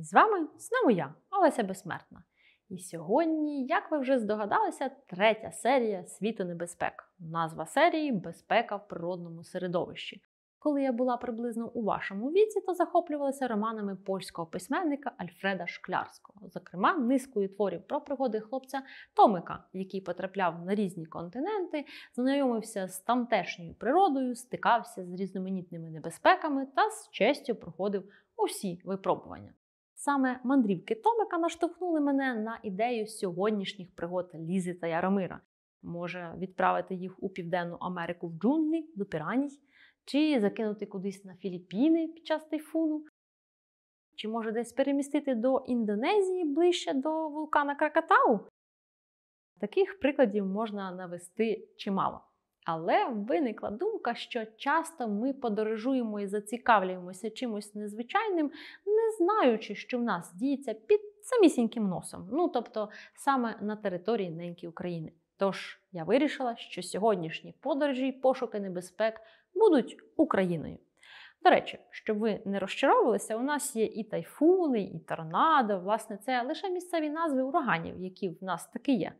З вами знову я, Олеся Безсмертна. І сьогодні, як ви вже здогадалися, третя серія світу небезпек. Назва серії Безпека в природному середовищі. Коли я була приблизно у вашому віці, то захоплювалася романами польського письменника Альфреда Шклярського, зокрема, низкою творів про пригоди хлопця Томика, який потрапляв на різні континенти, знайомився з тамтешньою природою, стикався з різноманітними небезпеками та з честю проходив усі випробування. Саме мандрівки Томика наштовхнули мене на ідею сьогоднішніх пригод Лізи та Яромира. Може відправити їх у Південну Америку в джунглі до піраній, чи закинути кудись на Філіппіни під час тайфуну, чи може десь перемістити до Індонезії ближче до вулкана Кракатау. Таких прикладів можна навести чимало. Але виникла думка, що часто ми подорожуємо і зацікавлюємося чимось незвичайним, не знаючи, що в нас діється під самісіньким носом, ну тобто саме на території неньки України. Тож я вирішила, що сьогоднішні подорожі, й пошуки небезпек будуть Україною. До речі, щоб ви не розчаровувалися, у нас є і тайфуни, і торнадо. Власне, це лише місцеві назви ураганів, які в нас таки є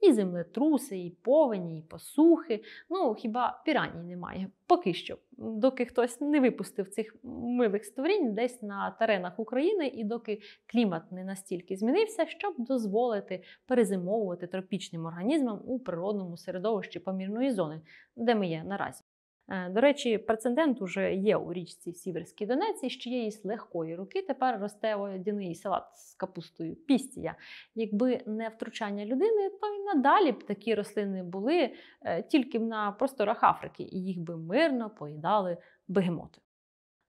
і землетруси, і повені, і посухи. Ну, хіба піраній немає? Поки що, доки хтось не випустив цих милих створінь десь на теренах України, і доки клімат не настільки змінився, щоб дозволити перезимовувати тропічним організмам у природному середовищі помірної зони, де ми є наразі. Е, до речі, прецедент уже є у річці Сіверській Донеці, з чиєїсь легкої руки тепер росте водяний салат з капустою пістія. Якби не втручання людини, то й надалі б такі рослини були е, тільки б на просторах Африки, і їх би мирно поїдали бегемоти.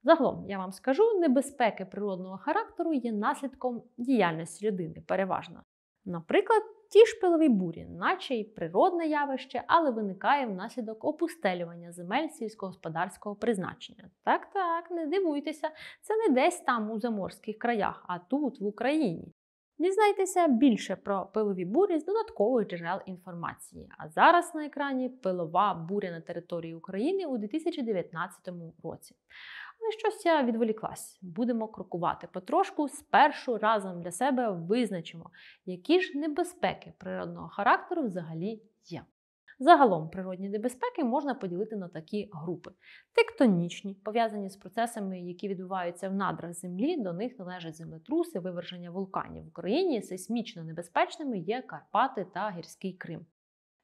Загалом, я вам скажу, небезпеки природного характеру є наслідком діяльності людини переважно. Наприклад, Ті шпилові бурі, наче й природне явище, але виникає внаслідок опустелювання земель сільськогосподарського призначення. Так, так, не дивуйтеся, це не десь там у заморських краях, а тут, в Україні. Дізнайтеся більше про пилові бурі з додаткових джерел інформації. А зараз на екрані пилова буря на території України у 2019 році. Але щось я відволіклась. Будемо крокувати потрошку. Спершу разом для себе визначимо, які ж небезпеки природного характеру взагалі є. Загалом природні небезпеки можна поділити на такі групи: тектонічні, пов'язані з процесами, які відбуваються в надрах землі. До них належать землетруси, виверження вулканів в Україні. Сейсмічно небезпечними є Карпати та Гірський Крим.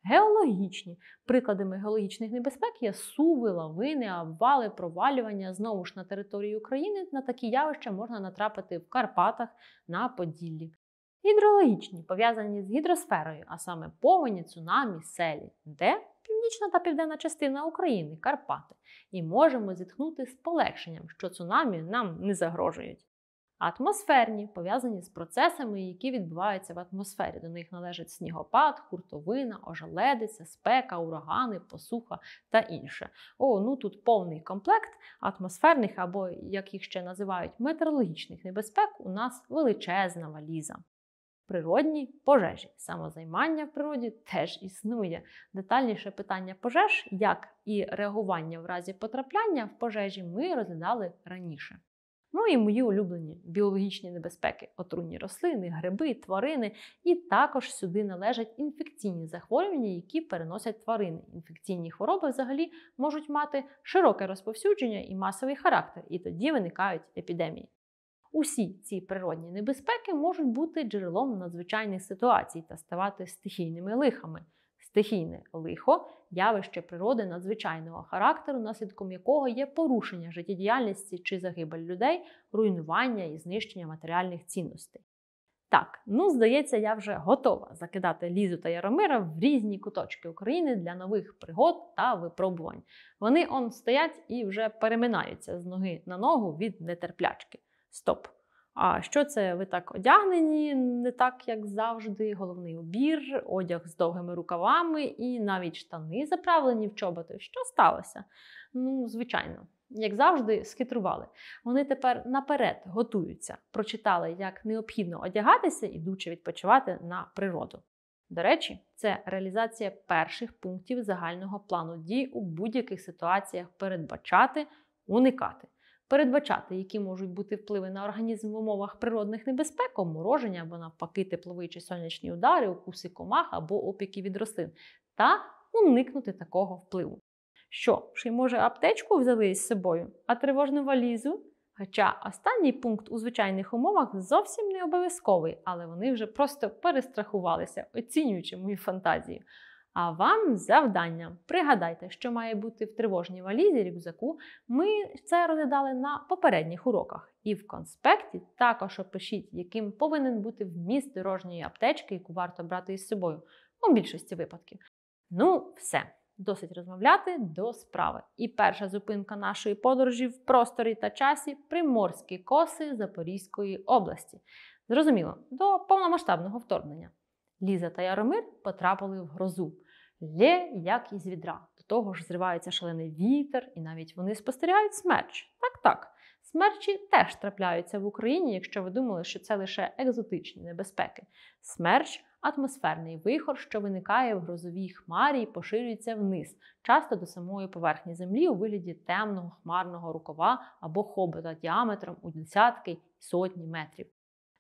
Геологічні прикладами геологічних небезпек є суви, лавини, обвали, провалювання знову ж на території України. На такі явища можна натрапити в Карпатах на Поділлі гідрологічні, пов'язані з гідросферою, а саме повені, цунамі, селі, де північна та південна частина України, Карпати, і можемо зітхнути з полегшенням, що цунамі нам не загрожують. Атмосферні пов'язані з процесами, які відбуваються в атмосфері. До них належать снігопад, хуртовина, ожеледиця, спека, урагани, посуха та інше. О, ну тут повний комплект атмосферних або, як їх ще називають, метеорологічних небезпек у нас величезна валіза. Природні пожежі. Самозаймання в природі теж існує. Детальніше питання пожеж, як і реагування в разі потрапляння в пожежі, ми розглядали раніше. Ну і мої улюблені біологічні небезпеки, отруйні рослини, гриби, тварини. І також сюди належать інфекційні захворювання, які переносять тварини. Інфекційні хвороби взагалі можуть мати широке розповсюдження і масовий характер, і тоді виникають епідемії. Усі ці природні небезпеки можуть бути джерелом надзвичайних ситуацій та ставати стихійними лихами. Стихійне лихо явище природи надзвичайного характеру, наслідком якого є порушення життєдіяльності чи загибель людей, руйнування і знищення матеріальних цінностей. Так, ну здається, я вже готова закидати Лізу та Яромира в різні куточки України для нових пригод та випробувань. Вони он стоять і вже переминаються з ноги на ногу від нетерплячки. Стоп! А що це ви так одягнені, не так, як завжди, головний убір, одяг з довгими рукавами і навіть штани заправлені в чоботи. Що сталося? Ну, звичайно, як завжди, схитрували. Вони тепер наперед готуються, прочитали, як необхідно одягатися, ідучи відпочивати на природу. До речі, це реалізація перших пунктів загального плану дій у будь-яких ситуаціях передбачати, уникати передбачати, які можуть бути впливи на організм в умовах природних небезпек, мороження або навпаки, теплові чи сонячні удари, укуси комах або опіки від рослин, та уникнути такого впливу. Що, чи може аптечку взяли із собою, а тривожну валізу? Хоча останній пункт у звичайних умовах зовсім не обов'язковий, але вони вже просто перестрахувалися, оцінюючи мою фантазію. А вам завдання. Пригадайте, що має бути в тривожній валізі рюкзаку. Ми це розглядали на попередніх уроках. І в конспекті також опишіть, яким повинен бути вміст дорожньої аптечки, яку варто брати із собою у більшості випадків. Ну, все. Досить розмовляти до справи. І перша зупинка нашої подорожі в просторі та часі приморські коси Запорізької області. Зрозуміло, до повномасштабного вторгнення. Ліза та Яромир потрапили в грозу. Лє, як із відра. До того ж, зривається шалений вітер, і навіть вони спостерігають смерч. Так, так. Смерчі теж трапляються в Україні, якщо ви думали, що це лише екзотичні небезпеки. Смерч атмосферний вихор, що виникає в грозовій хмарі і поширюється вниз, часто до самої поверхні землі у вигляді темного хмарного рукава або хобота діаметром у десятки і сотні метрів.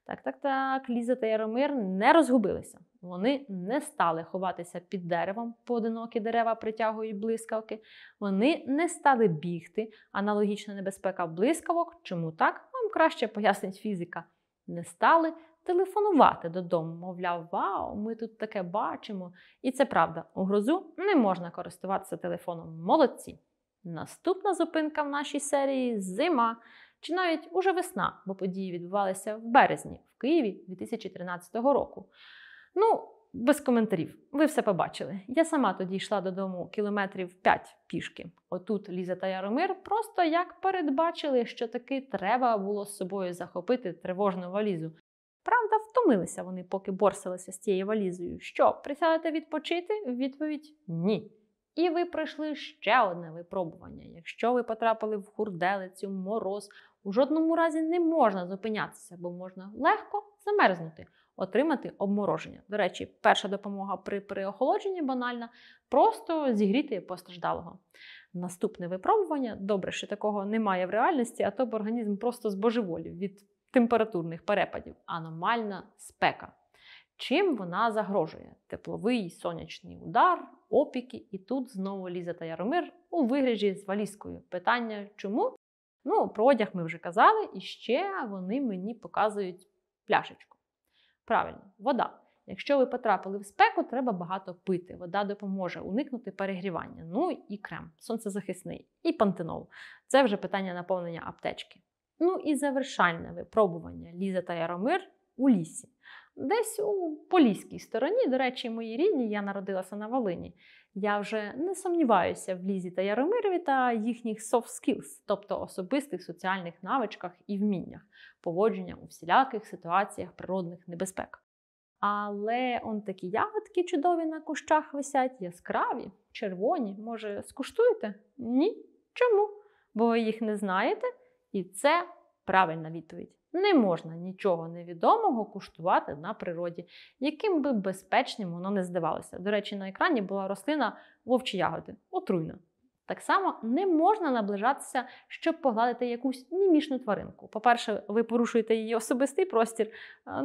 Так, так, так, Ліза та Яромир не розгубилися. Вони не стали ховатися під деревом, поодинокі дерева притягують блискавки. Вони не стали бігти. Аналогічна небезпека блискавок. Чому так? Вам краще пояснить фізика. Не стали телефонувати додому, мовляв, вау, ми тут таке бачимо. І це правда, у грозу не можна користуватися телефоном. Молодці. Наступна зупинка в нашій серії зима. Чи навіть уже весна, бо події відбувалися в березні, в Києві 2013 року. Ну, без коментарів, ви все побачили. Я сама тоді йшла додому кілометрів 5 пішки. Отут Ліза та Яромир просто як передбачили, що таки треба було з собою захопити тривожну валізу. Правда, втомилися вони, поки борсилися з цією валізою. Що, присядете відпочити? Відповідь ні. І ви пройшли ще одне випробування. Якщо ви потрапили в хурделицю, мороз, у жодному разі не можна зупинятися, бо можна легко замерзнути отримати обмороження. До речі, перша допомога при переохолодженні банальна просто зігріти постраждалого. Наступне випробування добре, що такого немає в реальності, а то б організм просто збожеволів від температурних перепадів, аномальна спека. Чим вона загрожує? Тепловий сонячний удар, опіки, і тут знову Ліза та Яромир у вигляді з валізкою. Питання чому? Ну, про одяг ми вже казали, і ще вони мені показують пляшечку. Правильно, вода. Якщо ви потрапили в спеку, треба багато пити. Вода допоможе уникнути перегрівання. Ну і крем, сонцезахисний, і пантенол. Це вже питання наповнення аптечки. Ну і завершальне випробування Ліза та Яромир у лісі. Десь у поліській стороні, до речі, мої рідні, я народилася на Волині. Я вже не сумніваюся в Лізі та Яромирові та їхніх soft skills, тобто особистих соціальних навичках і вміннях, поводження у всіляких ситуаціях природних небезпек. Але он такі ягодки чудові на кущах висять, яскраві, червоні. Може, скуштуєте? Ні. Чому? Бо ви їх не знаєте, і це Правильна відповідь: не можна нічого невідомого куштувати на природі, яким би безпечним воно не здавалося. До речі, на екрані була рослина вовчі ягоди, отруйна. Так само не можна наближатися, щоб погладити якусь мімішну тваринку. По-перше, ви порушуєте її особистий простір,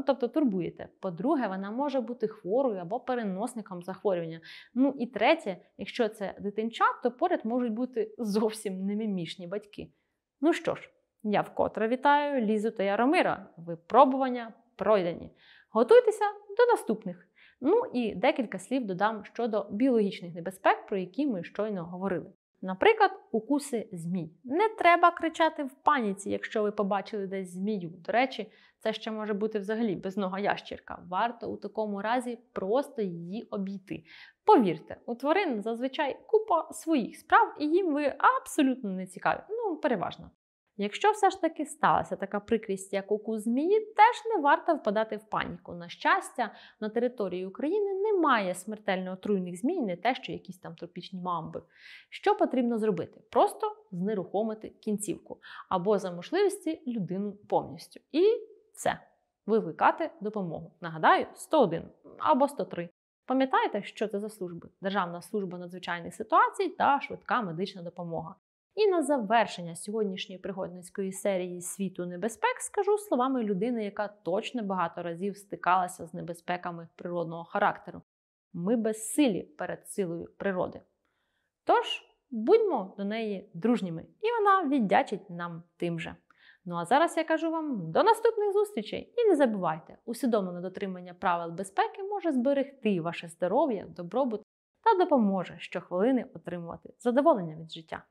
тобто турбуєте. По-друге, вона може бути хворою або переносником захворювання. Ну і третє, якщо це дитинча, то поряд можуть бути зовсім не батьки. Ну що ж. Я вкотре вітаю Лізу та Яромира. Випробування пройдені. Готуйтеся до наступних. Ну і декілька слів додам щодо біологічних небезпек, про які ми щойно говорили. Наприклад, укуси змій. Не треба кричати в паніці, якщо ви побачили десь змію. До речі, це ще може бути взагалі безнога ящірка. Варто у такому разі просто її обійти. Повірте, у тварин зазвичай купа своїх справ, і їм ви абсолютно не цікаві. Ну, переважно. Якщо все ж таки сталася така прикрість, як укус змії, теж не варто впадати в паніку. На щастя, на території України немає смертельно отруйних змій, не те, що якісь там тропічні мамби. Що потрібно зробити? Просто знерухомити кінцівку або за можливості людину повністю. І все. Викликати допомогу. Нагадаю, 101 або 103. Пам'ятайте, що це за служби: Державна служба надзвичайних ситуацій та швидка медична допомога. І на завершення сьогоднішньої пригодницької серії світу небезпек скажу словами людини, яка точно багато разів стикалася з небезпеками природного характеру. Ми безсилі перед силою природи. Тож, будьмо до неї дружніми, і вона віддячить нам тим же. Ну а зараз я кажу вам до наступних зустрічей і не забувайте, усвідомлене дотримання правил безпеки може зберегти ваше здоров'я, добробут та допоможе щохвилини отримувати задоволення від життя.